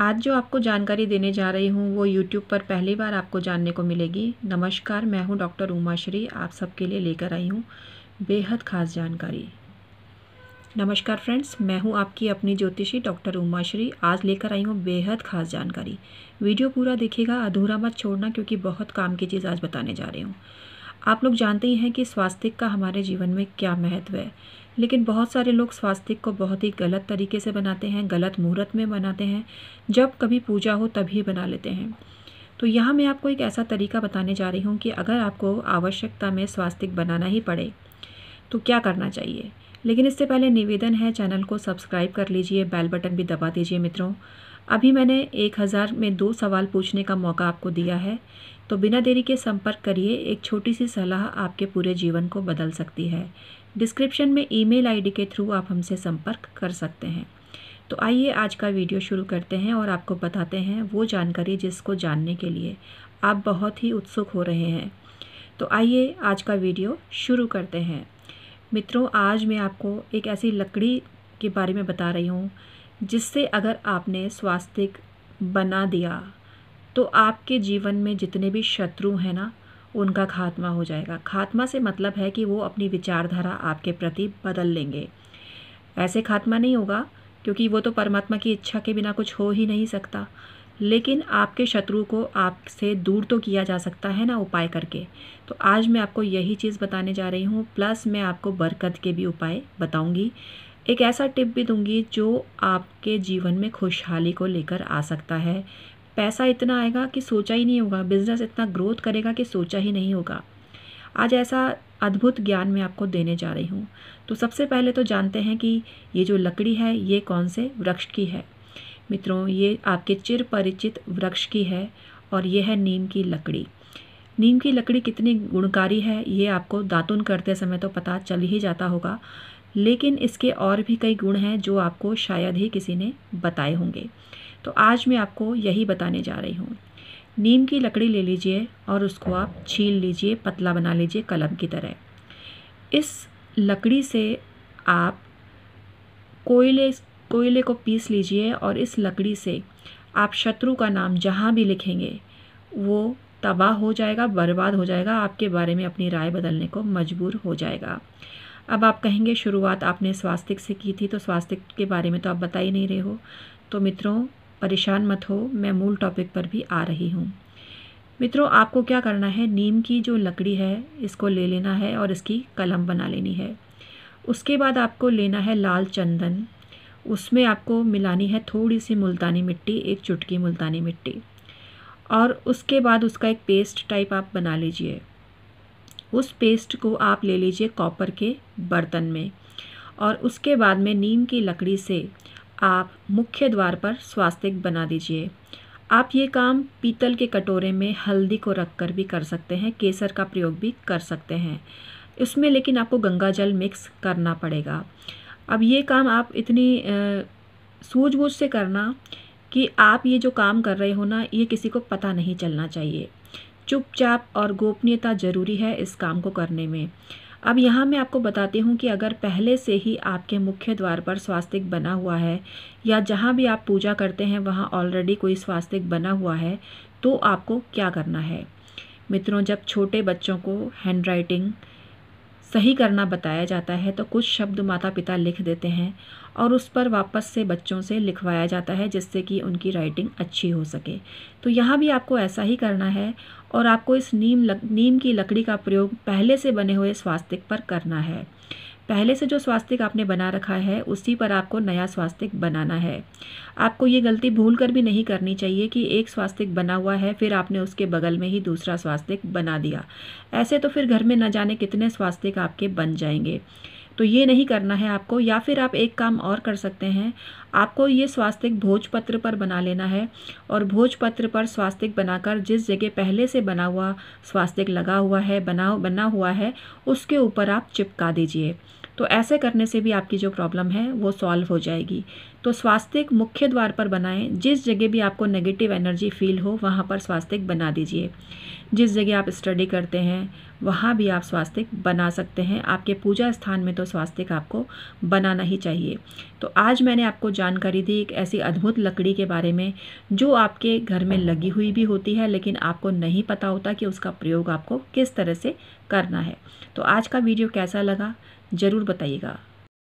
आज जो आपको जानकारी देने जा रही हूँ वो यूट्यूब पर पहली बार आपको जानने को मिलेगी नमस्कार मैं हूँ डॉक्टर उमाश्री आप सबके लिए लेकर आई हूँ बेहद ख़ास जानकारी नमस्कार फ्रेंड्स मैं हूँ आपकी अपनी ज्योतिषी डॉक्टर उमाश्री आज लेकर आई हूँ बेहद खास जानकारी वीडियो पूरा देखेगा अधूरा मत छोड़ना क्योंकि बहुत काम की चीज़ आज बताने जा रही हूँ आप लोग जानते ही हैं कि स्वास्थ्य का हमारे जीवन में क्या महत्व है लेकिन बहुत सारे लोग स्वास्तिक को बहुत ही गलत तरीके से बनाते हैं गलत मुहूर्त में बनाते हैं जब कभी पूजा हो तभी बना लेते हैं तो यहाँ मैं आपको एक ऐसा तरीका बताने जा रही हूँ कि अगर आपको आवश्यकता में स्वास्तिक बनाना ही पड़े तो क्या करना चाहिए लेकिन इससे पहले निवेदन है चैनल को सब्सक्राइब कर लीजिए बेल बटन भी दबा दीजिए मित्रों अभी मैंने एक हज़ार में दो सवाल पूछने का मौका आपको दिया है तो बिना देरी के संपर्क करिए एक छोटी सी सलाह आपके पूरे जीवन को बदल सकती है डिस्क्रिप्शन में ईमेल आईडी के थ्रू आप हमसे संपर्क कर सकते हैं तो आइए आज का वीडियो शुरू करते हैं और आपको बताते हैं वो जानकारी जिसको जानने के लिए आप बहुत ही उत्सुक हो रहे हैं तो आइए आज का वीडियो शुरू करते हैं मित्रों आज मैं आपको एक ऐसी लकड़ी के बारे में बता रही हूँ जिससे अगर आपने स्वास्थ्य बना दिया तो आपके जीवन में जितने भी शत्रु हैं ना उनका खात्मा हो जाएगा खात्मा से मतलब है कि वो अपनी विचारधारा आपके प्रति बदल लेंगे ऐसे खात्मा नहीं होगा क्योंकि वो तो परमात्मा की इच्छा के बिना कुछ हो ही नहीं सकता लेकिन आपके शत्रु को आपसे दूर तो किया जा सकता है ना उपाय करके तो आज मैं आपको यही चीज़ बताने जा रही हूँ प्लस मैं आपको बरकत के भी उपाय बताऊँगी एक ऐसा टिप भी दूंगी जो आपके जीवन में खुशहाली को लेकर आ सकता है पैसा इतना आएगा कि सोचा ही नहीं होगा बिज़नेस इतना ग्रोथ करेगा कि सोचा ही नहीं होगा आज ऐसा अद्भुत ज्ञान मैं आपको देने जा रही हूँ तो सबसे पहले तो जानते हैं कि ये जो लकड़ी है ये कौन से वृक्ष की है मित्रों ये आपके चिर परिचित वृक्ष की है और ये है नीम की लकड़ी नीम की लकड़ी कितनी गुणकारी है ये आपको दातुन करते समय तो पता चल ही जाता होगा लेकिन इसके और भी कई गुण हैं जो आपको शायद ही किसी ने बताए होंगे तो आज मैं आपको यही बताने जा रही हूँ नीम की लकड़ी ले लीजिए और उसको आप छील लीजिए पतला बना लीजिए कलम की तरह इस लकड़ी से आप कोयले कोयले को पीस लीजिए और इस लकड़ी से आप शत्रु का नाम जहाँ भी लिखेंगे वो तबाह हो जाएगा बर्बाद हो जाएगा आपके बारे में अपनी राय बदलने को मजबूर हो जाएगा अब आप कहेंगे शुरुआत आपने स्वास्तिक से की थी तो स्वास्तिक के बारे में तो आप बता ही नहीं रहे हो तो मित्रों परेशान मत हो मैं मूल टॉपिक पर भी आ रही हूँ मित्रों आपको क्या करना है नीम की जो लकड़ी है इसको ले लेना है और इसकी कलम बना लेनी है उसके बाद आपको लेना है लाल चंदन उसमें आपको मिलानी है थोड़ी सी मुल्तानी मिट्टी एक चुटकी मुल्तानी मिट्टी और उसके बाद उसका एक पेस्ट टाइप आप बना लीजिए उस पेस्ट को आप ले लीजिए कॉपर के बर्तन में और उसके बाद में नीम की लकड़ी से आप मुख्य द्वार पर स्वास्तिक बना दीजिए आप ये काम पीतल के कटोरे में हल्दी को रख कर भी कर सकते हैं केसर का प्रयोग भी कर सकते हैं इसमें लेकिन आपको गंगा जल मिक्स करना पड़ेगा अब ये काम आप इतनी सूझबूझ से करना कि आप ये जो काम कर रहे हो ना ये किसी को पता नहीं चलना चाहिए चुपचाप और गोपनीयता ज़रूरी है इस काम को करने में अब यहाँ मैं आपको बताती हूँ कि अगर पहले से ही आपके मुख्य द्वार पर स्वास्तिक बना हुआ है या जहाँ भी आप पूजा करते हैं वहाँ ऑलरेडी कोई स्वास्तिक बना हुआ है तो आपको क्या करना है मित्रों जब छोटे बच्चों को हैंड राइटिंग सही करना बताया जाता है तो कुछ शब्द माता पिता लिख देते हैं और उस पर वापस से बच्चों से लिखवाया जाता है जिससे कि उनकी राइटिंग अच्छी हो सके तो यहाँ भी आपको ऐसा ही करना है और आपको इस नीम लक, नीम की लकड़ी का प्रयोग पहले से बने हुए स्वास्तिक पर करना है पहले से जो स्वास्तिक आपने बना रखा है उसी पर आपको नया स्वास्तिक बनाना है आपको ये गलती भूल कर भी नहीं करनी चाहिए कि एक स्वास्तिक बना हुआ है फिर आपने उसके बगल में ही दूसरा स्वास्तिक बना दिया ऐसे तो फिर घर में न जाने कितने स्वास्तिक आपके बन जाएंगे तो ये नहीं करना है आपको या फिर आप एक काम और कर सकते हैं आपको ये स्वास्तिक भोजपत्र पर बना लेना है और भोजपत्र पर स्वास्तिक बनाकर जिस जगह पहले से बना हुआ स्वास्तिक लगा हुआ है बना बना हुआ है उसके ऊपर आप चिपका दीजिए तो ऐसे करने से भी आपकी जो प्रॉब्लम है वो सॉल्व हो जाएगी तो स्वास्तिक मुख्य द्वार पर बनाएं जिस जगह भी आपको नेगेटिव एनर्जी फील हो वहाँ पर स्वास्तिक बना दीजिए जिस जगह आप स्टडी करते हैं वहाँ भी आप स्वास्तिक बना सकते हैं आपके पूजा स्थान में तो स्वास्तिक आपको बनाना ही चाहिए तो आज मैंने आपको जानकारी दी एक ऐसी अद्भुत लकड़ी के बारे में जो आपके घर में लगी हुई भी होती है लेकिन आपको नहीं पता होता कि उसका प्रयोग आपको किस तरह से करना है तो आज का वीडियो कैसा लगा ज़रूर बताइएगा